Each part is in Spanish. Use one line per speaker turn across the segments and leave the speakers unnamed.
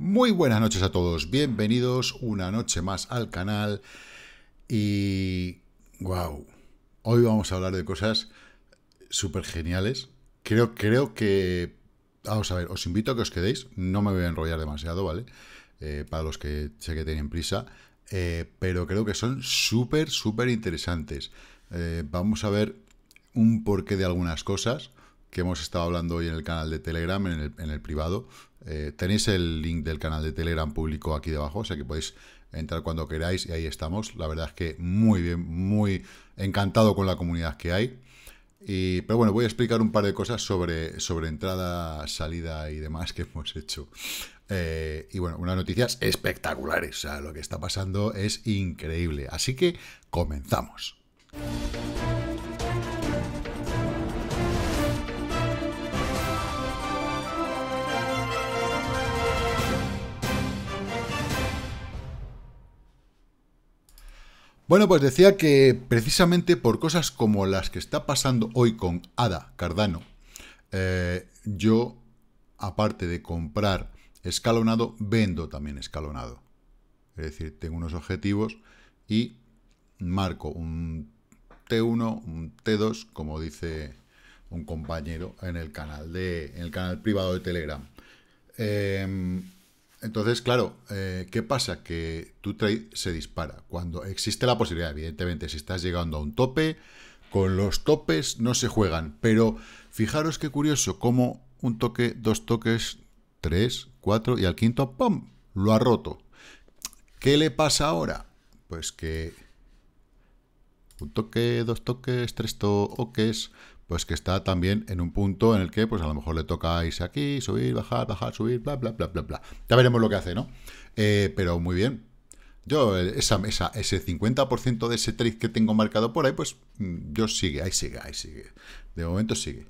Muy buenas noches a todos, bienvenidos una noche más al canal y wow, hoy vamos a hablar de cosas súper geniales. Creo, creo que, vamos a ver, os invito a que os quedéis, no me voy a enrollar demasiado, ¿vale? Eh, para los que sé que tienen prisa, eh, pero creo que son súper, súper interesantes. Eh, vamos a ver un porqué de algunas cosas, que hemos estado hablando hoy en el canal de Telegram, en el, privado. Eh, tenéis el link del canal de Telegram público aquí debajo, o sea que podéis entrar cuando queráis y ahí estamos. La verdad es que muy bien, muy encantado con la comunidad que hay. Y, pero bueno, voy a explicar un par de cosas sobre, sobre entrada, salida y demás que hemos hecho. Eh, y bueno, unas noticias espectaculares. O sea, lo que está pasando es increíble. Así que comenzamos. Bueno, pues decía que precisamente por cosas como las que está pasando hoy con Ada Cardano, eh, yo, aparte de comprar escalonado, vendo también escalonado. Es decir, tengo unos objetivos y marco un T1, un T2, como dice un compañero en el canal, de, en el canal privado de Telegram. Em, entonces, claro, eh, ¿qué pasa? Que tu trade se dispara. Cuando existe la posibilidad, evidentemente, si estás llegando a un tope, con los topes no se juegan. Pero fijaros qué curioso, como un toque, dos toques, tres, cuatro y al quinto, ¡pum! Lo ha roto. ¿Qué le pasa ahora? Pues que un toque, dos toques, tres toques, pues que está también en un punto en el que, pues a lo mejor le toca irse aquí, subir, bajar, bajar, subir, bla, bla, bla, bla, bla. Ya veremos lo que hace, ¿no? Eh, pero muy bien. Yo, eh, esa, esa ese 50% de ese trade que tengo marcado por ahí, pues mm, yo sigue, ahí sigue, ahí sigue. De momento sigue.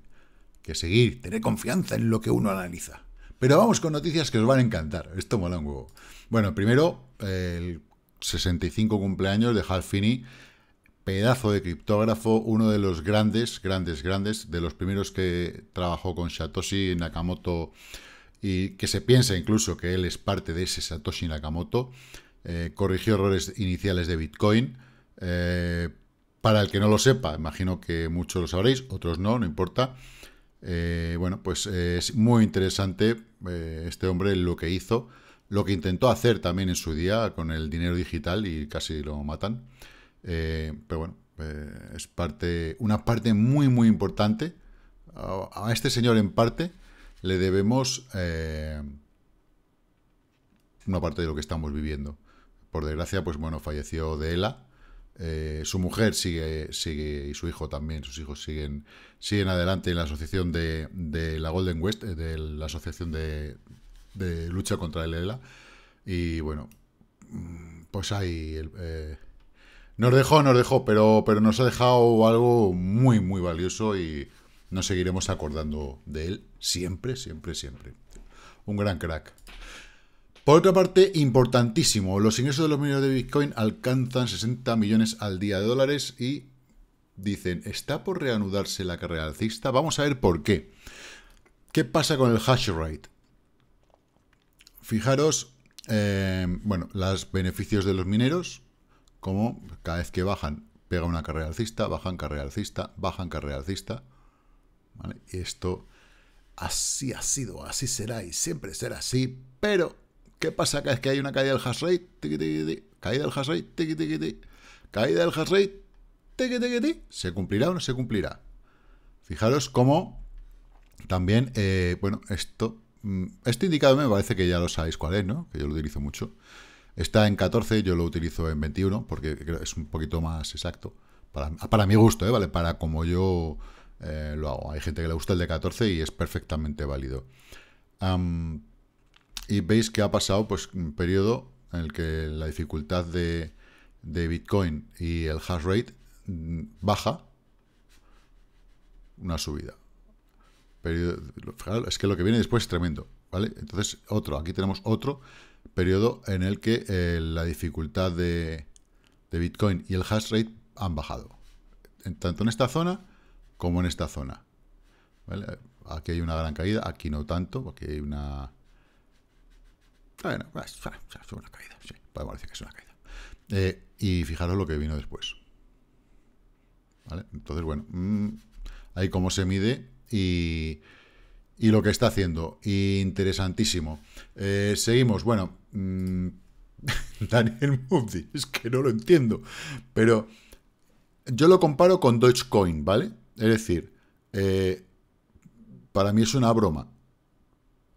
Que seguir, tener confianza en lo que uno analiza. Pero vamos con noticias que os van a encantar. Esto mola un huevo. Bueno, primero, el 65 cumpleaños de Halfini pedazo de criptógrafo, uno de los grandes, grandes, grandes, de los primeros que trabajó con Satoshi Nakamoto y que se piensa incluso que él es parte de ese Satoshi Nakamoto. Eh, corrigió errores iniciales de Bitcoin. Eh, para el que no lo sepa, imagino que muchos lo sabréis, otros no, no importa. Eh, bueno, pues es muy interesante este hombre lo que hizo, lo que intentó hacer también en su día con el dinero digital y casi lo matan. Eh, pero bueno, eh, es parte, una parte muy, muy importante. A, este señor, en parte, le debemos eh, una parte de lo que estamos viviendo. Por desgracia, pues bueno, falleció de ELA. su mujer sigue, sigue, y su hijo también, sus hijos siguen, siguen adelante en la asociación de, la Golden West, de la asociación de, lucha contra el ELA. Y bueno, mm, pues ahí... Nos dejó, nos dejó, pero, pero nos ha dejado algo muy, muy valioso y nos seguiremos acordando de él siempre, siempre, siempre. Un gran crack. Por otra parte, importantísimo, los ingresos de los mineros de Bitcoin alcanzan 60 millones al día de dólares y dicen, está por reanudarse la carrera alcista, vamos a ver por qué. ¿Qué pasa con el hash rate? Fijaros, eh, bueno, los beneficios de los mineros, como cada vez que bajan, pega una carrera alcista, bajan carrera alcista, bajan carrera alcista. Y Esto así ha sido, así será y siempre será así, pero ¿qué pasa cada vez que hay una caída del hash rate? caída del hash rate, caída del hash rate, ¿se cumplirá o no se cumplirá? Fijaros cómo también, eh, bueno, esto, mm, este indicado me parece que ya lo sabéis cuál es, ¿no? Que yo lo utilizo mucho. Está en 14, yo lo utilizo en 21 porque es un poquito más exacto. Para, mi gusto, ¿eh? ¿vale? Para como yo eh, lo hago. Hay gente que le gusta el de 14 y es perfectamente válido. y veis que ha pasado pues, un periodo en el que la dificultad de, Bitcoin y el hash rate mm, baja una subida. es que lo que viene después es tremendo. ¿vale? Entonces, otro, aquí tenemos otro periodo en el que eh, la dificultad de, Bitcoin y el hash rate han bajado. tanto en esta zona como en esta zona. Aquí hay una gran caída, aquí no tanto, porque hay una... Bueno, una caída, sí, podemos decir que es una caída. Eh, y fijaros lo que vino después. Entonces, bueno, mm, ahí cómo se mide y y lo que está haciendo. Interesantísimo. Eh, seguimos. Bueno, mm, Daniel Mufti, es que no lo entiendo. Pero yo lo comparo con Dogecoin, ¿vale? Es decir, eh, para mí es una broma.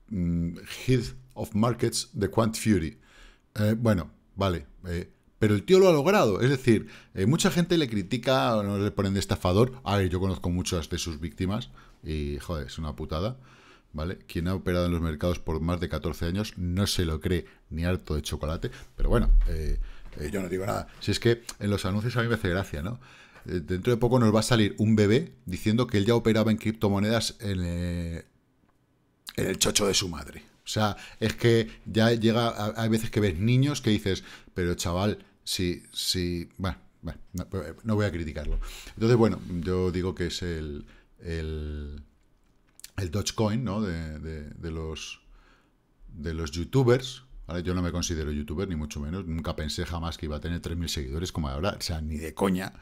Mm, Hit of Markets de Quant Fury. Eh, bueno, vale pero el tío lo ha logrado. Es decir, eh, mucha gente le critica, o no le ponen de estafador. A ver, yo conozco muchas de sus víctimas y, joder, es una putada. ¿Vale? Quien ha operado en los mercados por más de 14 años no se lo cree ni harto de chocolate. Pero bueno, eh, eh, yo no digo nada. Si es que en los anuncios a mí me hace gracia, ¿no? dentro de poco nos va a salir un bebé diciendo que él ya operaba en criptomonedas en, en el chocho de su madre. O sea, es que ya llega, hay veces que ves niños que dices, pero chaval, Sí, sí, bueno, eh, no, voy a criticarlo. Entonces, bueno, yo digo que es el, el, el Dogecoin, ¿no? De, de, los, de los youtubers, ¿vale? Yo no me considero youtuber, ni mucho menos. Nunca pensé jamás que iba a tener 3.000 seguidores como ahora, o sea, ni de coña.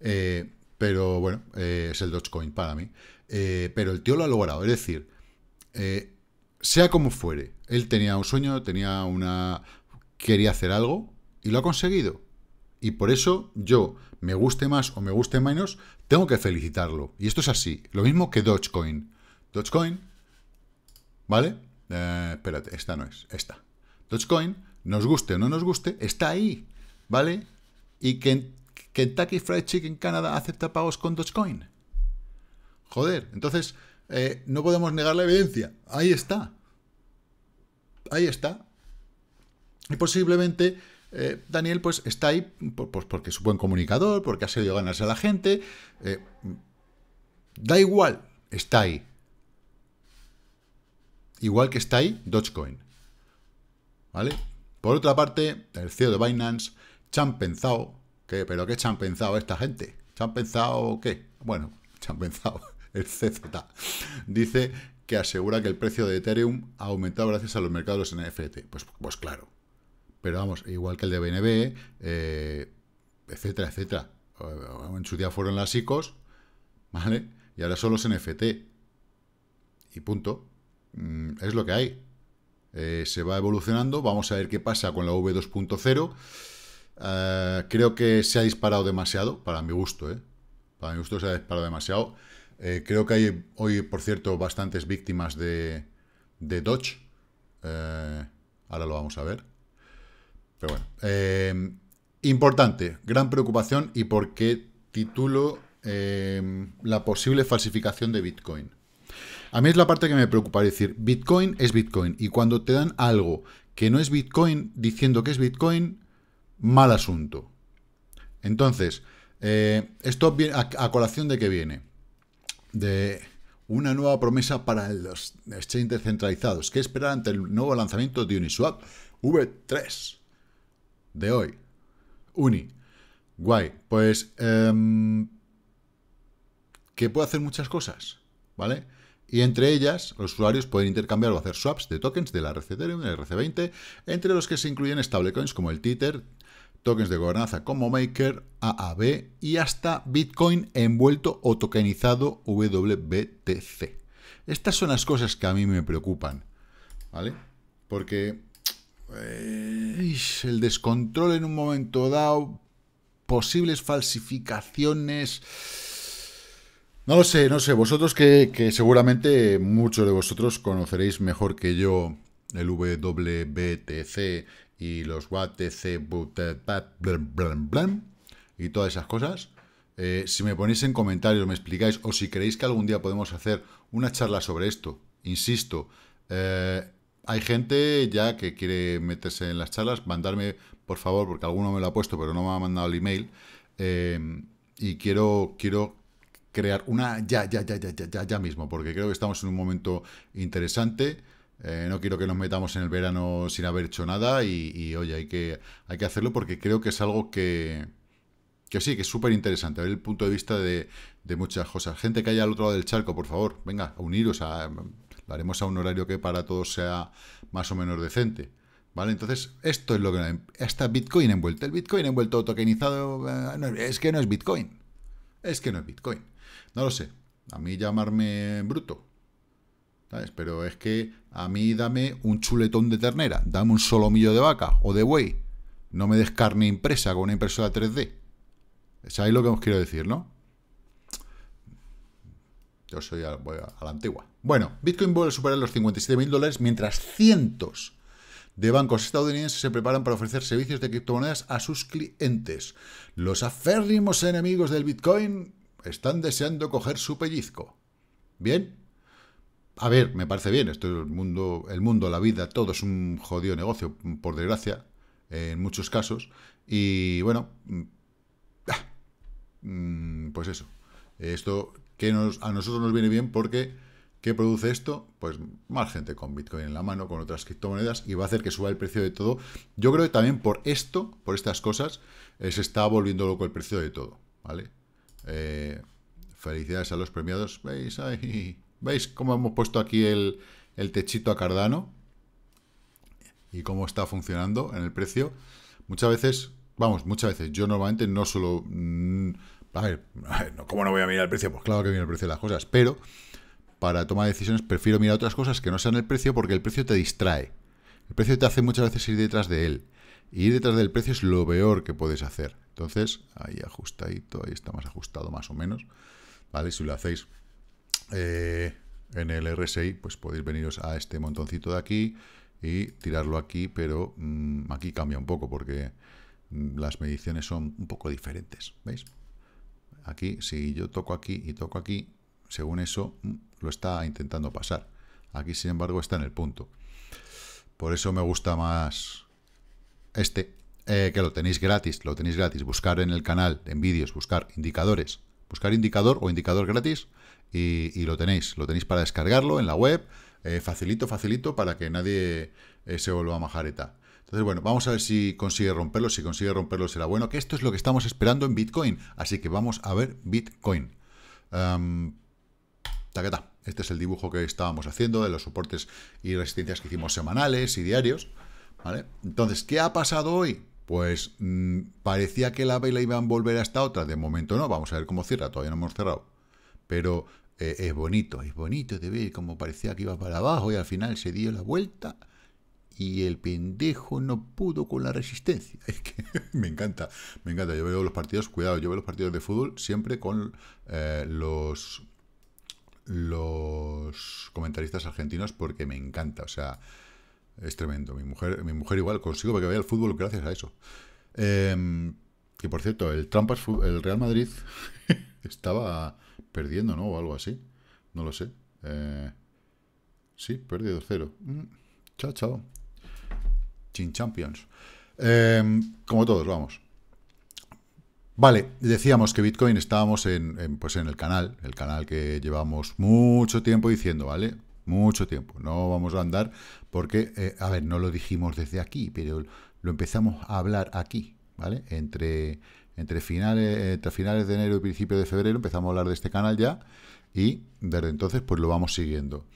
Eh, pero bueno, eh, es el Dogecoin para mí. pero el tío lo ha logrado, es decir, sea como fuere, él tenía un sueño, tenía una... quería hacer algo, y lo ha conseguido. Y por eso yo, me guste más o me guste menos, tengo que felicitarlo. Y esto es así. Lo mismo que Dogecoin. Dogecoin, ¿vale? Eh, espérate, esta no es, esta. Dogecoin, nos guste o no nos guste, está ahí, ¿vale? Y que Kentucky Fried Chicken Canadá acepta pagos con Dogecoin. Joder, entonces eh, no podemos negar la evidencia. Ahí está. Ahí está. Y posiblemente eh, Daniel pues está ahí porque es un buen comunicador, porque ha sabido ganarse a la gente. Eh, da igual, está ahí. Igual que está ahí Dogecoin. ¿Vale? Por otra parte, el CEO de Binance, Chan Penzao, ¿qué? ¿pero qué Chan Penzao esta gente? han pensado qué? Bueno, Chan pensado el CZ, dice que asegura que el precio de Ethereum ha aumentado gracias a los mercados en NFT. Pues, pues claro, pero vamos, igual que el de BNB, eh, etcétera, etcétera. En su día fueron las ICOs, ¿vale? Y ahora son los NFT. Y punto. Mm, es lo que hay. Eh, se va evolucionando, vamos a ver qué pasa con la V2.0. Eh, creo que se ha disparado demasiado, para mi gusto, ¿eh? Para mi gusto se ha disparado demasiado. creo que hay hoy, por cierto, bastantes víctimas de, de Dodge. ahora lo vamos a ver. Pero bueno. Eh, importante, gran preocupación y por qué titulo eh, la posible falsificación de Bitcoin. A mí es la parte que me preocupa, es decir, Bitcoin es Bitcoin y cuando te dan algo que no es Bitcoin diciendo que es Bitcoin, mal asunto. Entonces, eh, esto a, colación de qué viene. De una nueva promesa para los exchanges centralizados. ¿Qué esperar ante el nuevo lanzamiento de Uniswap V3? de hoy. Uni. Guay. Pues em, que puede hacer muchas cosas, ¿vale? Y entre ellas, los usuarios pueden intercambiar o hacer swaps de tokens de la rc Ethereum de la RC20, entre los que se incluyen stablecoins como el Tether, tokens de gobernanza como Maker, AAB y hasta Bitcoin envuelto o tokenizado WBTC. Estas son las cosas que a mí me preocupan, ¿vale? Porque el descontrol en un momento dado, posibles falsificaciones. No lo sé, no sé. Vosotros que, seguramente muchos de vosotros conoceréis mejor que yo el WBTC y los wtc y todas esas cosas. Eh, si me ponéis en comentarios, me explicáis, o si creéis que algún día podemos hacer una charla sobre esto, insisto, eh, hay gente ya que quiere meterse en las charlas, mandarme, por favor, porque alguno me lo ha puesto, pero no me ha mandado el email. Eh, y quiero, quiero crear una ya, ya, ya, ya, ya, ya, ya mismo, porque creo que estamos en un momento interesante. Eh, no quiero que nos metamos en el verano sin haber hecho nada y, oye, hay que, hay que hacerlo porque creo que es algo que, que sí, que es súper interesante, ver el punto de vista de, de muchas cosas. Gente que haya al otro lado del charco, por favor, venga, a uniros a lo haremos a un horario que para todos sea más o menos decente. ¿Vale? Entonces, esto es lo que... está Bitcoin envuelto. El Bitcoin envuelto, tokenizado... Eh, es que no es Bitcoin. Es que no es Bitcoin. No lo sé. A mí llamarme bruto. Pero es que a mí dame un chuletón de ternera. Dame un solomillo de vaca o de buey. No me des carne impresa con una impresora 3D. Es ahí lo que os quiero decir, ¿no? Yo soy a, la antigua. Bueno, Bitcoin vuelve a superar los 57.000 dólares mientras cientos de bancos estadounidenses se preparan para ofrecer servicios de criptomonedas a sus clientes. Los aférrimos enemigos del Bitcoin están deseando coger su pellizco. ¿Bien? A ver, me parece bien, esto es el mundo, el mundo, la vida, todo es un jodido negocio, por desgracia, en muchos casos. Y bueno, mm, ah, mm, pues eso, esto que nos, a nosotros nos viene bien porque ¿qué produce esto? Pues más gente con Bitcoin en la mano, con otras criptomonedas y va a hacer que suba el precio de todo. Yo creo que también por esto, por estas cosas, eh, se está volviendo loco el precio de todo, ¿vale? Eh, felicidades a los premiados. ¿Veis, ¿Veis cómo hemos puesto aquí el, techito a Cardano? Y cómo está funcionando en el precio. Muchas veces, vamos, muchas veces, yo normalmente no solo... Mm, a ver, ¿cómo no voy a mirar el precio? Pues claro que viene el precio de las cosas, pero para tomar decisiones prefiero mirar otras cosas que no sean el precio porque el precio te distrae. El precio te hace muchas veces ir detrás de él. Y ir detrás del precio es lo peor que puedes hacer. Entonces, ahí ajustadito, ahí está más ajustado más o menos. ¿Vale? Si lo hacéis eh, en el RSI, pues podéis veniros a este montoncito de aquí y tirarlo aquí, pero mm, aquí cambia un poco porque mm, las mediciones son un poco diferentes. ¿Veis? Aquí, si yo toco aquí y toco aquí, según eso, mm, lo está intentando pasar. Aquí, sin embargo, está en el punto. Por eso me gusta más este, eh, que lo tenéis gratis, lo tenéis gratis. Buscar en el canal, en vídeos, buscar indicadores. Buscar indicador o indicador gratis y, lo tenéis. Lo tenéis para descargarlo en la web. Eh, facilito, facilito, para que nadie eh, se vuelva majareta. Entonces, bueno, vamos a ver si consigue romperlo. Si consigue romperlo será bueno, que esto es lo que estamos esperando en Bitcoin. Así que vamos a ver Bitcoin. que taqueta. Este es el dibujo que estábamos haciendo de los soportes y resistencias que hicimos semanales y diarios. ¿vale? Entonces, ¿qué ha pasado hoy? Pues mm, parecía que la vela iba a volver hasta otra. De momento no, vamos a ver cómo cierra. Todavía no hemos cerrado. Pero eh, es bonito, es bonito de ver cómo parecía que iba para abajo y al final se dio la vuelta y el pendejo no pudo con la resistencia. Es que me encanta, me encanta. Yo veo los partidos, cuidado, yo veo los partidos de fútbol siempre con eh, los los comentaristas argentinos porque me encanta, o sea, es tremendo. Mi mujer, mi mujer igual, consigo que vea el fútbol gracias a eso. Y em, por cierto, el Trampas, el Real Madrid estaba perdiendo, ¿no? O algo así. No lo sé. Eh, sí, perdido cero mm, Chao, chao. Chin Champions. Em, como todos, vamos. Vale, decíamos que Bitcoin estábamos en, pues en el canal, el canal que llevamos mucho tiempo diciendo, ¿vale? Mucho tiempo. No vamos a andar porque, eh, a ver, no lo dijimos desde aquí, pero lo empezamos a hablar aquí, ¿vale? Entre, entre, finales, finales de enero y principios de febrero empezamos a hablar de este canal ya y desde entonces pues lo vamos siguiendo.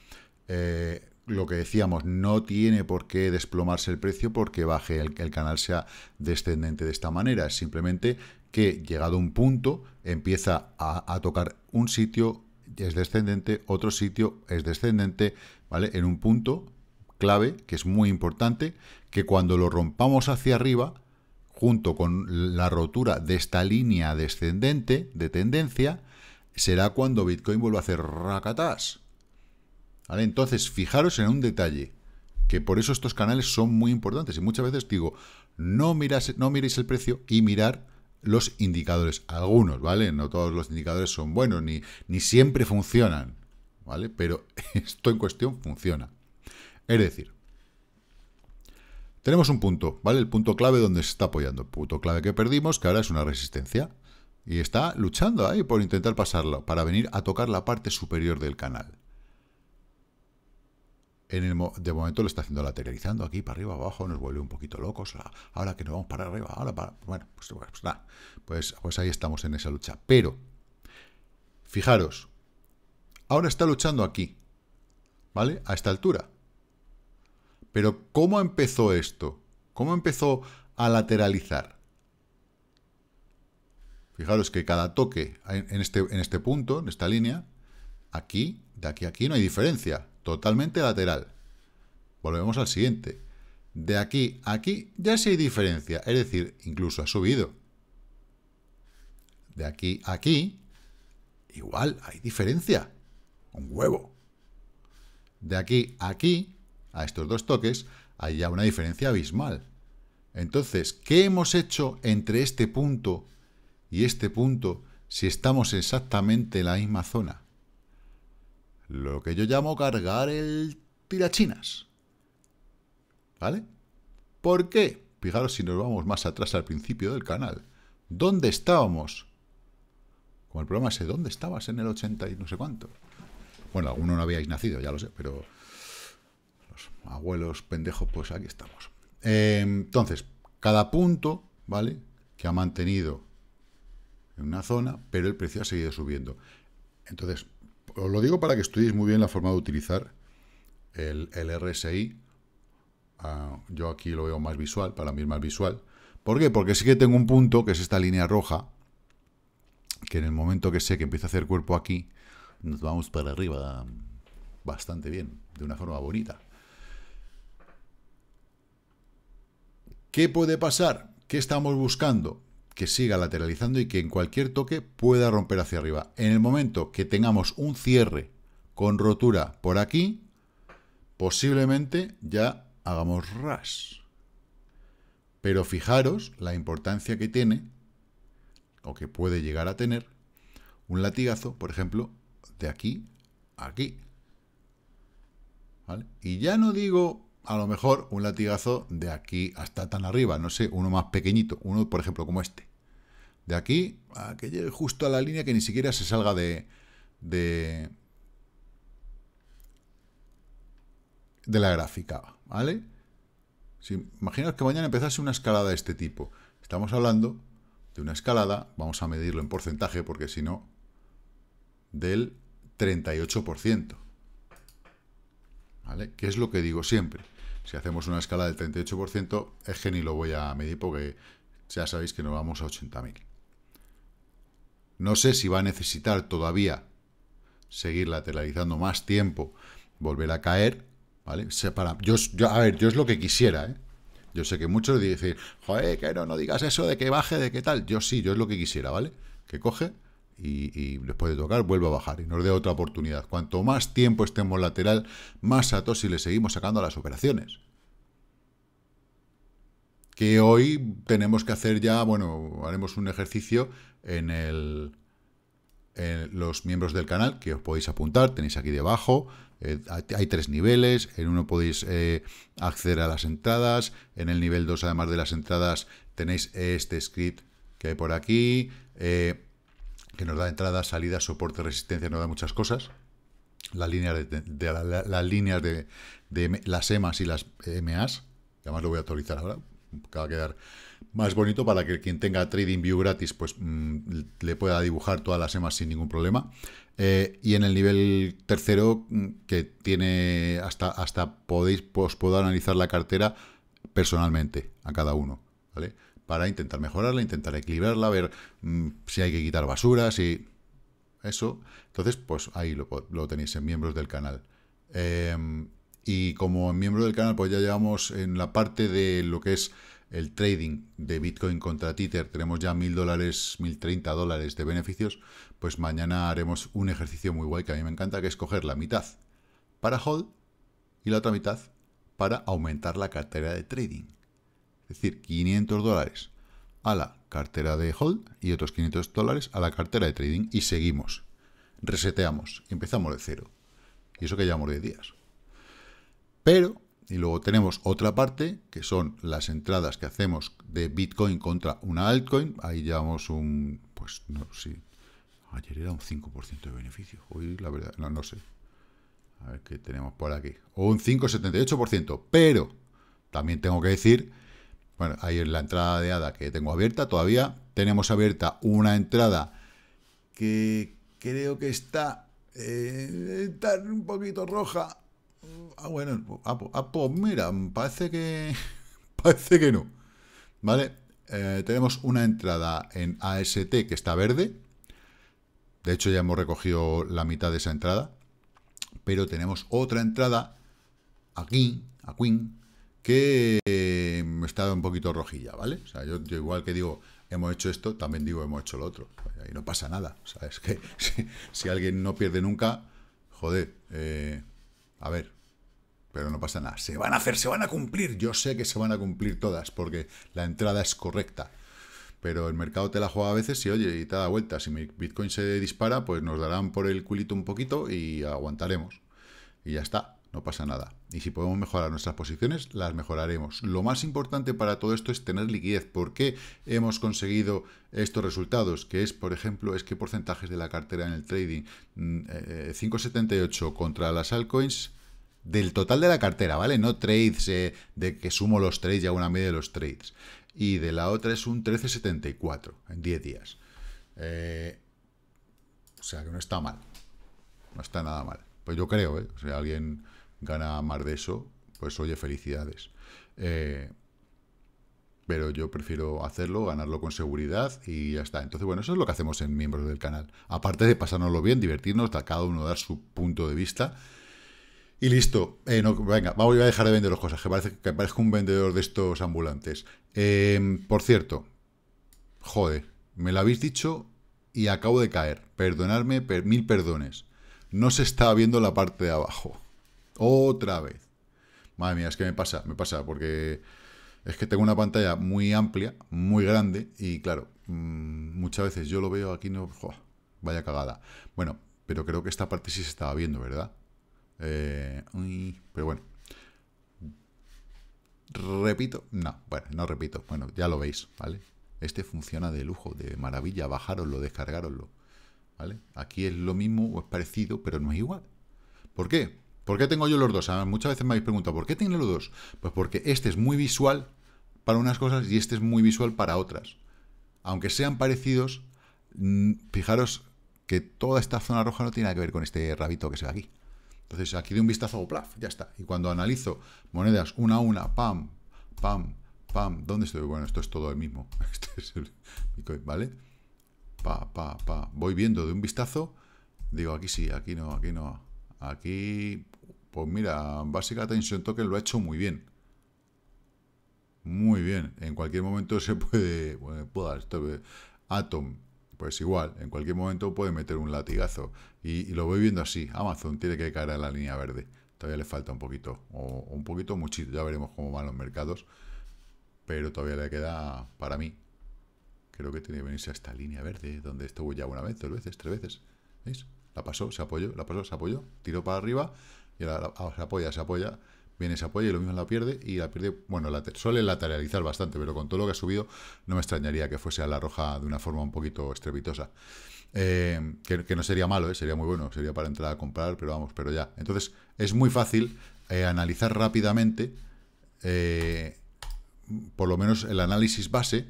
Eh, lo que decíamos, no tiene por qué desplomarse el precio porque baje el, canal sea descendente de esta manera. Es simplemente que llegado un punto empieza a, tocar un sitio es descendente, otro sitio es descendente, ¿vale? En un punto clave que es muy importante, que cuando lo rompamos hacia arriba, junto con la rotura de esta línea descendente de tendencia, será cuando Bitcoin vuelva a hacer racatás. Entonces, fijaros en un detalle, que por eso estos canales son muy importantes. Y muchas veces digo, no, miras, no miréis el precio y mirar los indicadores. Algunos, ¿vale? No todos los indicadores son buenos, ni, ni siempre funcionan, ¿vale? Pero esto en cuestión funciona. Es decir, tenemos un punto, ¿vale? El punto clave donde se está apoyando. El punto clave que perdimos, que ahora es una resistencia. Y está luchando ahí por intentar pasarlo, para venir a tocar la parte superior del canal de momento lo está haciendo lateralizando aquí, para arriba, abajo, nos vuelve un poquito locos. Ahora que nos vamos para arriba, ahora para... Bueno, pues pues, pues, pues ahí estamos en esa lucha. Pero, fijaros, ahora está luchando aquí, ¿vale? A esta altura. Pero, ¿cómo empezó esto? ¿Cómo empezó a lateralizar? Fijaros que cada toque en este, en este punto, en esta línea, aquí, de aquí a aquí, no hay diferencia totalmente lateral. Volvemos al siguiente. De aquí a aquí ya sí hay diferencia, es decir, incluso ha subido. De aquí a aquí, igual, hay diferencia. Un huevo. De aquí a aquí, a estos dos toques, hay ya una diferencia abismal. Entonces, ¿qué hemos hecho entre este punto y este punto si estamos exactamente en la misma zona? Lo que yo llamo cargar el tirachinas. ¿Vale? ¿Por qué? Fijaros si nos vamos más atrás al principio del canal. ¿Dónde estábamos? Con el problema ese, ¿dónde estabas en el 80 y no sé cuánto? Bueno, alguno no habíais nacido, ya lo sé, pero los abuelos pendejos, pues aquí estamos. Eh, entonces, cada punto, ¿vale? Que ha mantenido en una zona, pero el precio ha seguido subiendo. Entonces, os lo digo para que estudiéis muy bien la forma de utilizar el, RSI. Ah, yo aquí lo veo más visual, para mí es más visual. ¿Por qué? Porque sí que tengo un punto, que es esta línea roja, que en el momento que sé que empieza a hacer cuerpo aquí, nos vamos para arriba bastante bien, de una forma bonita. ¿Qué puede pasar? ¿Qué estamos buscando? que siga lateralizando y que en cualquier toque pueda romper hacia arriba. En el momento que tengamos un cierre con rotura por aquí, posiblemente ya hagamos ras. Pero fijaros la importancia que tiene, o que puede llegar a tener, un latigazo, por ejemplo, de aquí a aquí. Y ya no digo, a lo mejor, un latigazo de aquí hasta tan arriba, no sé, uno más pequeñito, uno, por ejemplo, como este. De aquí a que llegue justo a la línea que ni siquiera se salga de, la gráfica, ¿vale? Si, imaginaos que mañana empezase una escalada de este tipo. Estamos hablando de una escalada, vamos a medirlo en porcentaje porque si no, del 38%. ¿Vale? ¿Qué es lo que digo siempre? Si hacemos una escala del 38%, es que ni lo voy a medir porque ya sabéis que nos vamos a 80.000. No sé si va a necesitar todavía seguir lateralizando más tiempo, volver a caer, ¿vale? para, yo, yo, a ver, yo es lo que quisiera, ¿eh? Yo sé que muchos dicen, joder, que no, digas eso de que baje, de qué tal. Yo sí, yo es lo que quisiera, ¿vale? Que coge y, después de tocar vuelva a bajar y nos dé otra oportunidad. Cuanto más tiempo estemos lateral, más atos y le seguimos sacando las operaciones que hoy tenemos que hacer ya, bueno, haremos un ejercicio en el en los miembros del canal que os podéis apuntar, tenéis aquí debajo, eh, hay tres niveles, en uno podéis eh, acceder a las entradas, en el nivel 2 además de las entradas tenéis este script que hay por aquí, eh, que nos da entrada, salida, soporte, resistencia, nos da muchas cosas, las líneas de, las líneas de, las EMAs y las MAs, que además lo voy a actualizar ahora, va a quedar más bonito para que quien tenga trading view gratis pues mm, le pueda dibujar todas las EMAs sin ningún problema. Eh, y en el nivel tercero, mm, que tiene hasta, hasta podéis, os puedo analizar la cartera personalmente a cada uno, ¿vale? Para intentar mejorarla, intentar equilibrarla, ver mm, si hay que quitar basuras y eso. Entonces, pues ahí lo, tenéis en miembros del canal. Em, y como miembro del canal, pues ya llevamos en la parte de lo que es el trading de Bitcoin contra Tether, tenemos ya mil dólares, mil treinta dólares de beneficios, pues mañana haremos un ejercicio muy guay que a mí me encanta, que es coger la mitad para hold y la otra mitad para aumentar la cartera de trading. Es decir, 500 dólares a la cartera de hold y otros 500 dólares a la cartera de trading y seguimos, reseteamos, empezamos de cero. Y eso que llevamos de días. Pero, y luego tenemos otra parte, que son las entradas que hacemos de Bitcoin contra una altcoin. Ahí llevamos un, pues no, sí, ayer era un 5% de beneficio. Hoy, la verdad, no, sé. A ver qué tenemos por aquí. O un 5,78%. Pero, también tengo que decir, bueno, ahí es la entrada de ADA que tengo abierta todavía, tenemos abierta una entrada que creo que está eh, está un poquito roja. Ah, bueno, pues, mira, parece que, parece que no. ¿Vale? Eh, tenemos una entrada en AST que está verde. De hecho, ya hemos recogido la mitad de esa entrada. Pero tenemos otra entrada aquí, a Queen, que eh, está un poquito rojilla, ¿vale? O sea, yo, igual que digo, hemos hecho esto, también digo, hemos hecho lo otro. Y no pasa nada, ¿sabes? Que si, si alguien no pierde nunca, joder, eh, a ver, pero no pasa nada. Se van a hacer, se van a cumplir. Yo sé que se van a cumplir todas porque la entrada es correcta. Pero el mercado te la juega a veces y oye, y te da vuelta. Si mi Bitcoin se dispara, pues nos darán por el culito un poquito y aguantaremos. Y ya está no pasa nada. Y si podemos mejorar nuestras posiciones, las mejoraremos. Lo más importante para todo esto es tener liquidez. ¿Por qué hemos conseguido estos resultados? Que es, por ejemplo, es que porcentajes de la cartera en el trading, 5,78 mm, eh, eh, contra las altcoins, del total de la cartera, ¿vale? No trades eh, de que sumo los trades y hago una media de los trades. Y de la otra es un 13,74 en 10 días. o sea que no está mal. No está nada mal. Pues yo creo, ¿eh? O alguien gana más de eso, pues oye, felicidades. Eh, pero yo prefiero hacerlo, ganarlo con seguridad y ya está. Entonces, bueno, eso es lo que hacemos en miembros del canal. Aparte de pasárnoslo bien, divertirnos, cada uno dar su punto de vista. Y listo. Eh, venga, vamos a dejar de vender los cosas, que, parece, que parezco un vendedor de estos ambulantes. Em, por cierto, joder, me lo habéis dicho y acabo de caer. Perdonadme, mil perdones. No se está viendo la parte de abajo. Otra vez. Madre mía, es que me pasa, me pasa, porque es que tengo una pantalla muy amplia, muy grande, y claro, mm, muchas veces yo lo veo aquí, no, vaya cagada. Bueno, pero creo que esta parte sí se estaba viendo, ¿verdad? Eh, pero bueno. Repito, no, bueno, no repito, bueno, ya lo veis, ¿vale? Este funciona de lujo, de maravilla, bajároslo, descargároslo, ¿vale? Aquí es lo mismo o es parecido, pero no es igual. ¿Por qué? ¿Por qué tengo yo los dos? Ah, muchas veces me habéis preguntado, ¿por qué tengo los dos? Pues porque este es muy visual para unas cosas y este es muy visual para otras. Aunque sean parecidos, mm, fijaros que toda esta zona roja no tiene nada que ver con este rabito que se ve aquí. Entonces aquí de un vistazo, plaf, ya está. Y cuando analizo monedas una a una, pam, pam, pam, ¿dónde estoy? Bueno, esto es todo el mismo. Este es el Bitcoin, ¿vale? Pa, pa, pa. Voy viendo de un vistazo, digo, aquí sí, aquí no, aquí no, aquí pues mira, Basic Attention Token lo ha hecho muy bien. Muy bien. En cualquier momento se puede... Bueno, esto, eh, Atom, pues igual. En cualquier momento puede meter un latigazo. Y, lo voy viendo así. Amazon tiene que caer a la línea verde. Todavía le falta un poquito. O, un poquito, muchito. Ya veremos cómo van los mercados. Pero todavía le queda, para mí, creo que tiene que venirse a esta línea verde, donde estuvo ya una vez, dos veces, tres veces. ¿Veis? La pasó, se apoyó, la pasó, se apoyó, tiró para arriba, y ahora se apoya, se apoya, viene, se apoya y lo mismo la pierde y la pierde, bueno, suele lateralizar bastante, pero con todo lo que ha subido no me extrañaría que fuese a la roja de una forma un poquito estrepitosa. Eh, que, no sería malo, eh, sería muy bueno, sería para entrar a comprar, pero vamos, pero ya. Entonces es muy fácil eh, analizar rápidamente, por lo menos el análisis base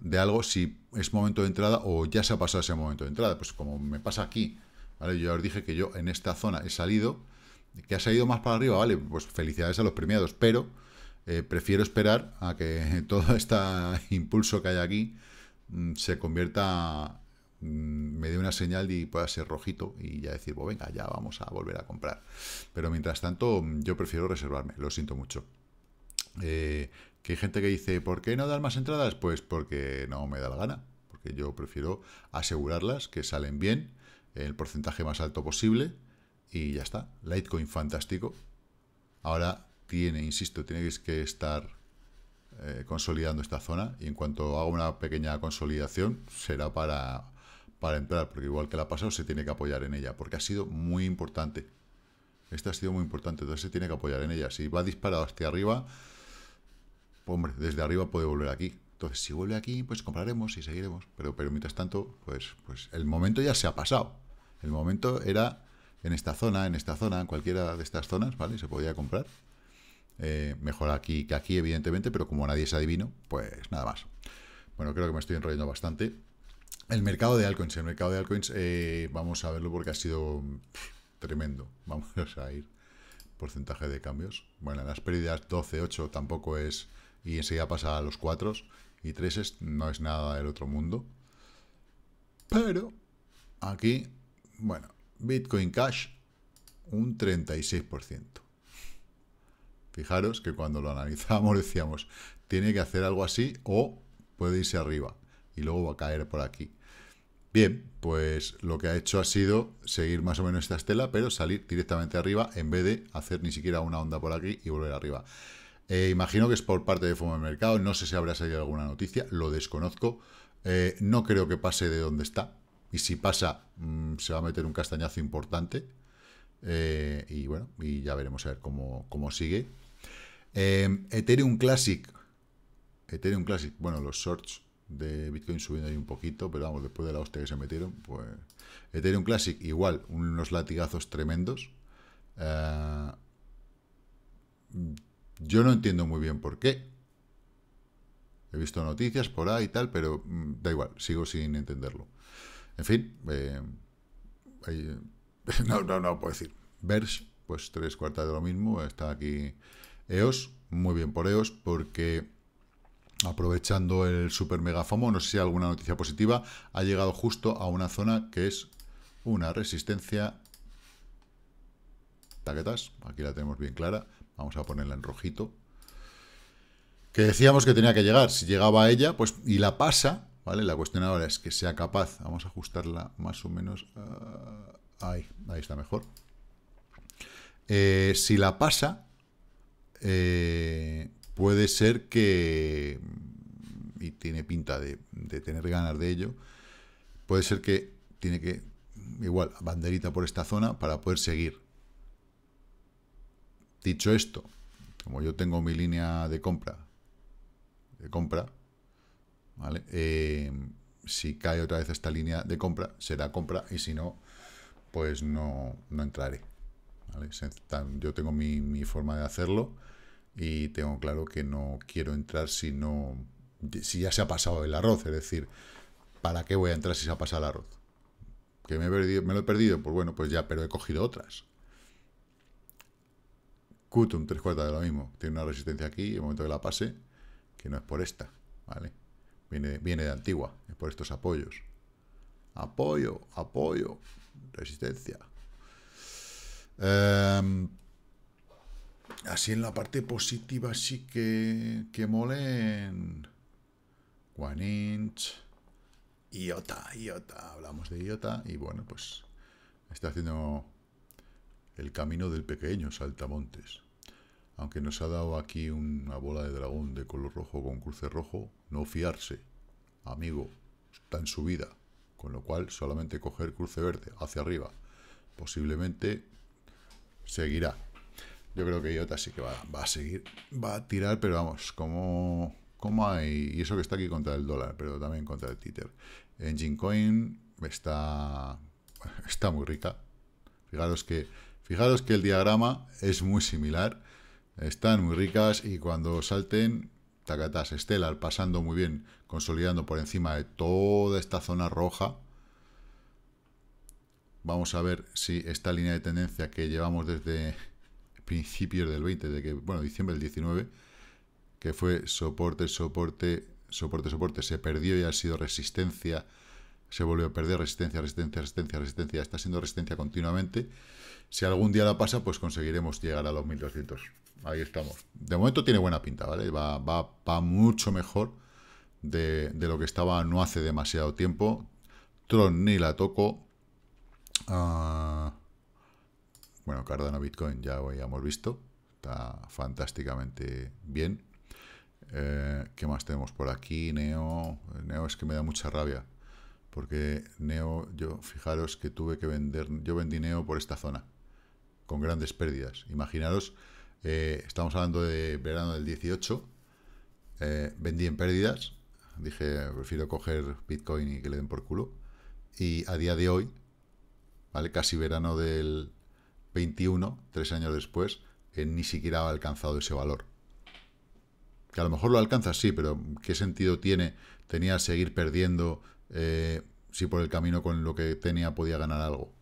de algo si es momento de entrada o ya se ha pasado ese momento de entrada. Pues como me pasa aquí, ¿vale? yo ya os dije que yo en esta zona he salido, que ha salido más para arriba, vale, pues felicidades a los premiados, pero eh, prefiero esperar a que todo este impulso que hay aquí mm, se convierta, mm, me dé una señal y pueda ser rojito y ya decir, pues venga, ya vamos a volver a comprar. Pero mientras tanto, mm, yo prefiero reservarme, lo siento mucho. Eh, que hay gente que dice, ¿por qué no dar más entradas? Pues porque no me da la gana, porque yo prefiero asegurarlas, que salen bien, el porcentaje más alto posible y ya está. Litecoin fantástico. Ahora tiene, insisto, tiene que estar eh, consolidando esta zona y en cuanto haga una pequeña consolidación será para, para entrar, porque igual que la ha pasado se tiene que apoyar en ella, porque ha sido muy importante. Esta ha sido muy importante, entonces se tiene que apoyar en ella. Si va disparado hacia arriba, hombre, desde arriba puede volver aquí. Entonces, si vuelve aquí, pues compraremos y seguiremos. Pero, pero mientras tanto, pues, pues el momento ya se ha pasado. El momento era en esta zona, en esta zona, en cualquiera de estas zonas, ¿vale? Se podía comprar. Eh, mejor aquí que aquí, evidentemente, pero como nadie es adivino, pues nada más. Bueno, creo que me estoy enrollando bastante. El mercado de altcoins, el mercado de altcoins, eh, vamos a verlo porque ha sido tremendo. Vamos a ir. Porcentaje de cambios. Bueno, las pérdidas 12, 8 tampoco es... Y enseguida pasa a los 4 y 3 no es nada del otro mundo. Pero aquí, bueno, Bitcoin Cash un 36%. Fijaros que cuando lo analizábamos decíamos, tiene que hacer algo así o puede irse arriba y luego va a caer por aquí. Bien, pues lo que ha hecho ha sido seguir más o menos esta estela, pero salir directamente arriba en vez de hacer ni siquiera una onda por aquí y volver arriba. Eh, imagino que es por parte de Fomo de Mercado, no sé si habrá salido alguna noticia, lo desconozco. Eh, no creo que pase de donde está, y si pasa, mm, se va a meter un castañazo importante. Eh, y bueno, y ya veremos a ver cómo, cómo sigue. Eh, Ethereum Classic. Ethereum Classic. Bueno, los shorts de Bitcoin subiendo ahí un poquito, pero vamos, después de la hostia que se metieron, pues... Ethereum Classic, igual, unos latigazos tremendos. Eh, yo no entiendo muy bien por qué. He visto noticias por ahí y tal, pero mm, da igual, sigo sin entenderlo. En fin, eh, no, no, puedo decir. Bersh, pues tres cuartas de lo mismo. Está aquí EOS, muy bien por EOS, porque aprovechando el super mega no sé si hay alguna noticia positiva, ha llegado justo a una zona que es una resistencia. Taquetas, aquí la tenemos bien clara. Vamos a ponerla en rojito. Que decíamos que tenía que llegar. Si llegaba a ella, pues y la pasa, ¿vale? La cuestión ahora es que sea capaz, vamos a ajustarla más o menos, eh, ahí, ahí está mejor. Eh, si la pasa, eh, puede ser que, y tiene pinta de, de tener ganas de ello, puede ser que tiene que, igual, banderita por esta zona para poder seguir. Dicho esto, como yo tengo mi línea de compra, de compra, ¿vale? Eh, si cae otra vez esta línea de compra, será compra y si no, pues no, entraré. Yo tengo mi, forma de hacerlo y tengo claro que no quiero entrar si no si ya se ha pasado el arroz, es decir, ¿para qué voy a entrar si se ha pasado el arroz? ¿Que me, me lo he perdido? Pues bueno, pues ya, pero he cogido otras. un tres cuartas de lo mismo. Tiene una resistencia aquí, el momento que la pase, que no es por esta, ¿vale? Viene, de antigua, es por estos apoyos. Apoyo, apoyo, resistencia. Em, así en la parte positiva sí que, que molen. One Inch, IOTA, IOTA, hablamos de IOTA y bueno, pues está haciendo el camino del pequeño saltamontes aunque nos ha dado aquí una bola de dragón de color rojo con cruce rojo, no fiarse, amigo, está en subida, con lo cual solamente coger cruce verde hacia arriba, posiblemente seguirá. Yo creo que Iota sí que va, a seguir, va a tirar, pero vamos, como, hay, y eso que está aquí contra el dólar, pero también contra el títer. En Coin está, está muy rica. Fijaros que, fijaros que el diagrama es muy similar están muy ricas y cuando salten, tacatas, Stellar pasando muy bien, consolidando por encima de toda esta zona roja. Vamos a ver si esta línea de tendencia que llevamos desde principios del 20, de que, bueno, diciembre del 19, que fue soporte, soporte, soporte, soporte, se perdió y ha sido resistencia, se volvió a perder resistencia, resistencia, resistencia, resistencia, está siendo resistencia continuamente. Si algún día la pasa, pues conseguiremos llegar a los 1200 ahí estamos. De momento tiene buena pinta, ¿vale? Va, va, mucho mejor de, lo que estaba no hace demasiado tiempo. Tron ni la toco. Ah, bueno, Cardano Bitcoin ya, hoy hemos visto. Está fantásticamente bien. Eh, ¿Qué más tenemos por aquí? Neo. Neo es que me da mucha rabia. Porque Neo, yo, fijaros que tuve que vender. Yo vendí Neo por esta zona. Con grandes pérdidas. Imaginaros eh, estamos hablando de verano del 18. Eh, vendí en pérdidas. Dije, prefiero coger Bitcoin y que le den por culo. Y a día de hoy, ¿vale? Casi verano del 21, tres años después, eh, ni siquiera ha alcanzado ese valor. Que a lo mejor lo alcanza, sí, pero ¿qué sentido tiene? Tenía seguir perdiendo si por el camino con lo que tenía podía ganar algo.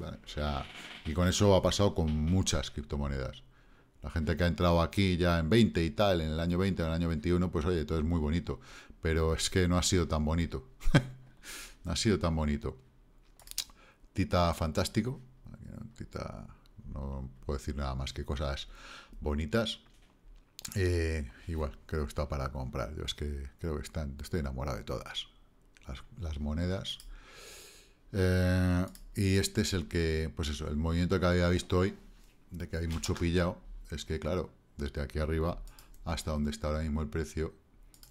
O sea, y con eso ha pasado con muchas criptomonedas. La gente que ha entrado aquí ya en 20 y tal, en el año 20 o en el año 21, pues oye, todo es muy bonito. Pero es que no ha sido tan bonito. no ha sido tan bonito. Tita fantástico. Tita, no puedo decir nada más que cosas bonitas. Eh, igual, creo que está para comprar. Yo es que creo que están, estoy enamorado de todas las, monedas. Eh, y este es el que, pues eso, el movimiento que había visto hoy, de que hay mucho pillado es que, claro, desde aquí arriba hasta donde está ahora mismo el precio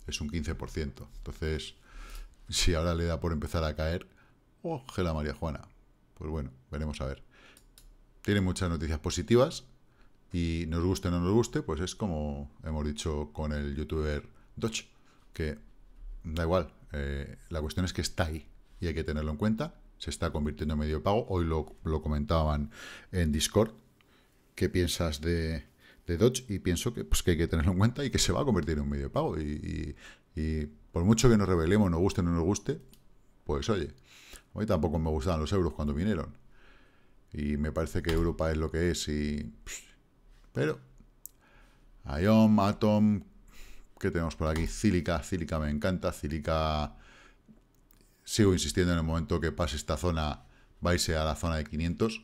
es un 15%. Entonces, si ahora le da por empezar a caer, oje oh, la María Juana. Pues bueno, veremos a ver. Tiene muchas noticias positivas y nos guste o no nos guste, pues es como hemos dicho con el youtuber Dodge, que da igual, eh, la cuestión es que está ahí y hay que tenerlo en cuenta. Se está convirtiendo en medio pago. Hoy lo, lo comentaban en Discord qué piensas de, de Dodge y pienso pues, que, hay que tenerlo en cuenta y que se va a convertir en un medio de pago. Y, por mucho que nos revelemos, nos guste o no nos guste, pues oye, hoy tampoco me gustaban los euros cuando vinieron. Y me parece que Europa es lo que es y... Pero... IOM, Atom... ¿Qué tenemos por aquí? Cílica, Cílica me encanta. Cílica... Sigo insistiendo en el momento que pase esta zona, vais a la zona de 500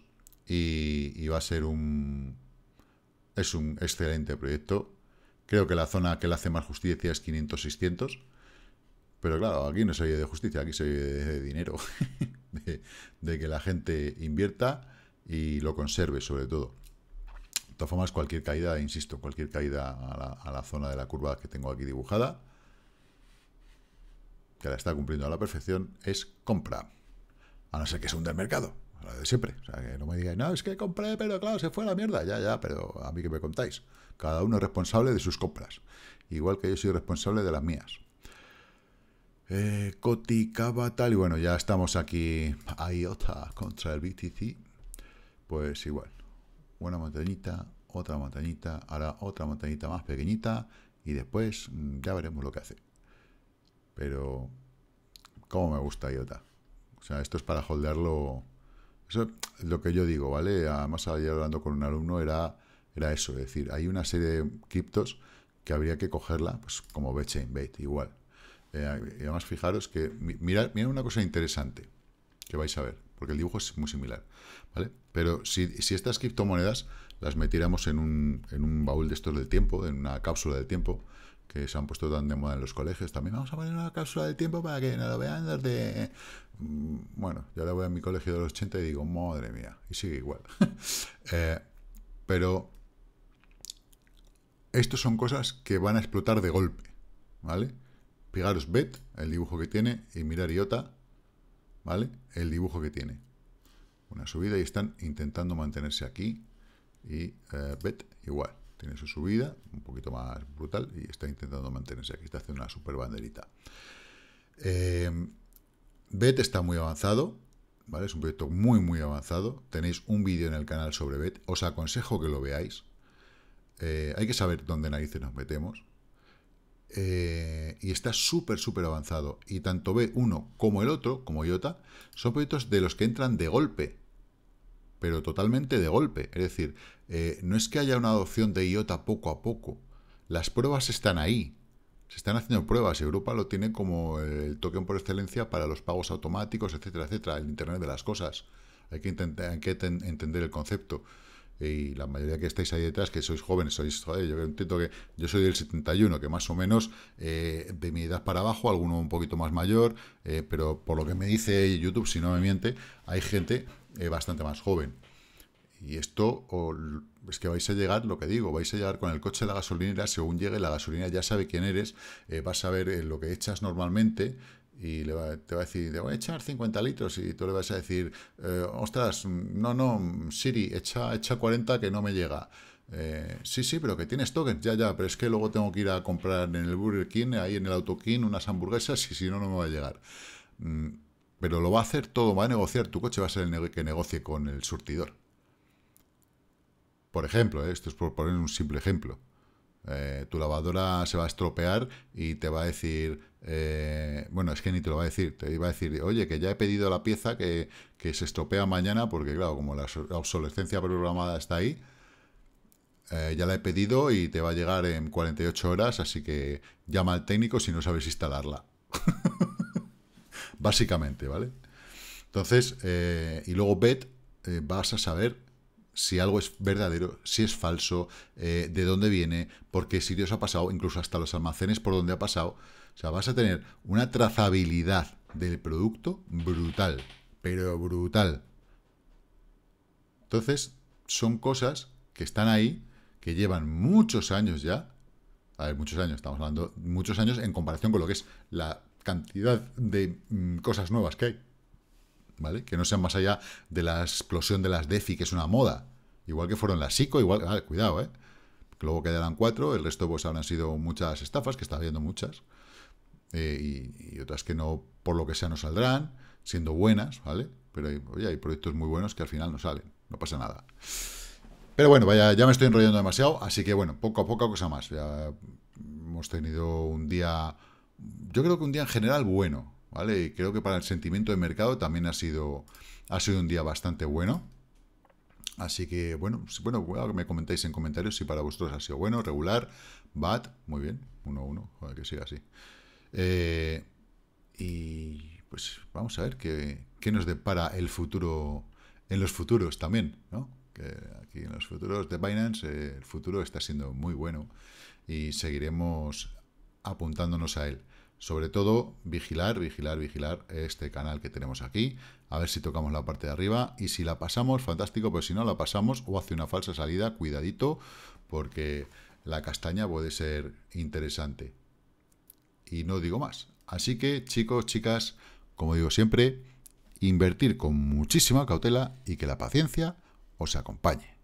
y, va a ser un... Es un excelente proyecto. Creo que la zona que le hace más justicia es 500-600. Pero claro, aquí no se oye de justicia, aquí se oye de dinero. de, que la gente invierta y lo conserve, sobre todo. De todas formas, cualquier caída, insisto, cualquier caída a la, zona de la curva que tengo aquí dibujada, que la está cumpliendo a la perfección, es compra. A no ser que se un del mercado la de siempre. O sea, que no me digáis, no, es que compré, pero claro, se fue a la mierda. Ya, ya, pero a mí que me contáis. Cada uno es responsable de sus compras. Igual que yo soy responsable de las mías. Eh, Coticaba, tal, y bueno, ya estamos aquí. IOTA contra el BTC. Pues igual. Una montañita, otra montañita, ahora otra montañita más pequeñita. Y después mm, ya veremos lo que hace. Pero, ¿cómo me gusta IOTA? O sea, esto es para holdearlo eso lo que yo digo, ¿vale? Además, ayer hablando con un alumno era, era eso, es decir, hay una serie de criptos que habría que cogerla, pues como Bait, igual. Eh, y además, fijaros que, mirad, una cosa interesante que vais a ver, porque el dibujo es muy similar, ¿vale? Pero si, si estas criptomonedas las metiéramos en un, en un baúl de estos del tiempo, en una cápsula del tiempo, que se han puesto tan de moda en los colegios. También vamos a poner una cápsula del tiempo para que no lo vean desde... Mm, bueno, yo la voy a mi colegio de los 80 y digo, madre mía, y sigue igual. Eh, pero estos son cosas que van a explotar de golpe, ¿vale? pegaros Bet, el dibujo que tiene, y mirar Iota, ¿vale? El dibujo que tiene. Una subida y están intentando mantenerse aquí. Y eh, Bet igual tiene su subida, un poquito más brutal, y está intentando mantenerse. Aquí está haciendo una super banderita. Em, BET está muy avanzado, ¿vale? Es un proyecto muy, muy avanzado. Tenéis un vídeo en el canal sobre BET. Os aconsejo que lo veáis. Eh, hay que saber dónde narices nos metemos. Eh, y está súper, súper avanzado. Y tanto B1 como el otro, como IOTA, son proyectos de los que entran de golpe pero totalmente de golpe. Es decir, eh, no es que haya una adopción de IOTA poco a poco. Las pruebas están ahí. Se están haciendo pruebas. Europa lo tiene como el token por excelencia para los pagos automáticos, etcétera, etcétera, el Internet de las cosas. Hay que, entender el concepto. Y la mayoría que estáis ahí detrás, que sois jóvenes, sois, joder, yo entiendo que yo soy del 71, que más o menos eh, de mi edad para abajo, alguno un poquito más mayor, eh, pero por lo que me dice YouTube, si no me miente, hay gente eh, bastante más joven. Y esto o, es que vais a llegar, lo que digo, vais a llegar con el coche de la gasolinera, según llegue la gasolina ya sabe quién eres, eh, vas a ver eh, lo que echas normalmente y te va a decir, te voy a echar 50 litros y tú le vas a decir, ostras, no, no, Siri, echa, echa 40 que no me llega. sí, sí, pero que tienes tokens, ya, ya, pero es que luego tengo que ir a comprar en el Burger King, ahí en el Auto King, unas hamburguesas y si no, no me va a llegar. Mm, pero lo va a hacer todo, va a negociar. Tu coche va a ser el que negocie con el surtidor. Por ejemplo, ¿eh? esto es por poner un simple ejemplo. Eh, tu lavadora se va a estropear y te va a decir, eh, bueno, es que ni te lo va a decir, te iba a decir, oye, que ya he pedido la pieza que, se estropea mañana, porque claro, como la obsolescencia programada está ahí, ya la he pedido y te va a llegar en 48 horas, así que llama al técnico si no sabes instalarla. básicamente, ¿vale? Entonces, eh, y luego bet, eh, vas a saber si algo es verdadero, si es falso, eh, de dónde viene, por qué sitios ha pasado, incluso hasta los almacenes por donde ha pasado. O sea, vas a tener una trazabilidad del producto brutal, pero brutal. Entonces, son cosas que están ahí, que llevan muchos años ya, a ver, muchos años, estamos hablando muchos años en comparación con lo que es la cantidad de mm, cosas nuevas que hay, ¿vale? Que no sean más allá de la explosión de las DeFi, que es una moda. Igual que fueron las sico, igual, Vale, ah, cuidado, ¿eh? Luego quedarán cuatro, el resto pues habrán sido muchas estafas, que está habiendo muchas, eh, y, otras que no, por lo que sea, no saldrán, siendo buenas, ¿vale? Pero hay, proyectos muy buenos que al final no salen, no pasa nada. Pero bueno, vaya, ya me estoy enrollando demasiado, así que bueno, poco a poco cosa más. Ya hemos tenido un día yo creo que un día en general bueno, ¿vale? Y creo que para el sentimiento de mercado también ha sido, ha sido un día bastante bueno. Así que, bueno, bueno, me comentáis en comentarios si para vosotros ha sido bueno, regular, bad, muy bien, 1-1, uno, joder, que siga así. Eh, y pues vamos a ver qué, nos depara el futuro, en los futuros también, ¿no? Que aquí en los futuros de Binance eh, el futuro está siendo muy bueno y seguiremos apuntándonos a él. Sobre todo, vigilar, vigilar, vigilar este canal que tenemos aquí. A ver si tocamos la parte de arriba. Y si la pasamos, fantástico, pero si no la pasamos o hace una falsa salida, cuidadito, porque la castaña puede ser interesante. Y no digo más. Así que, chicos, chicas, como digo siempre, invertir con muchísima cautela y que la paciencia os acompañe.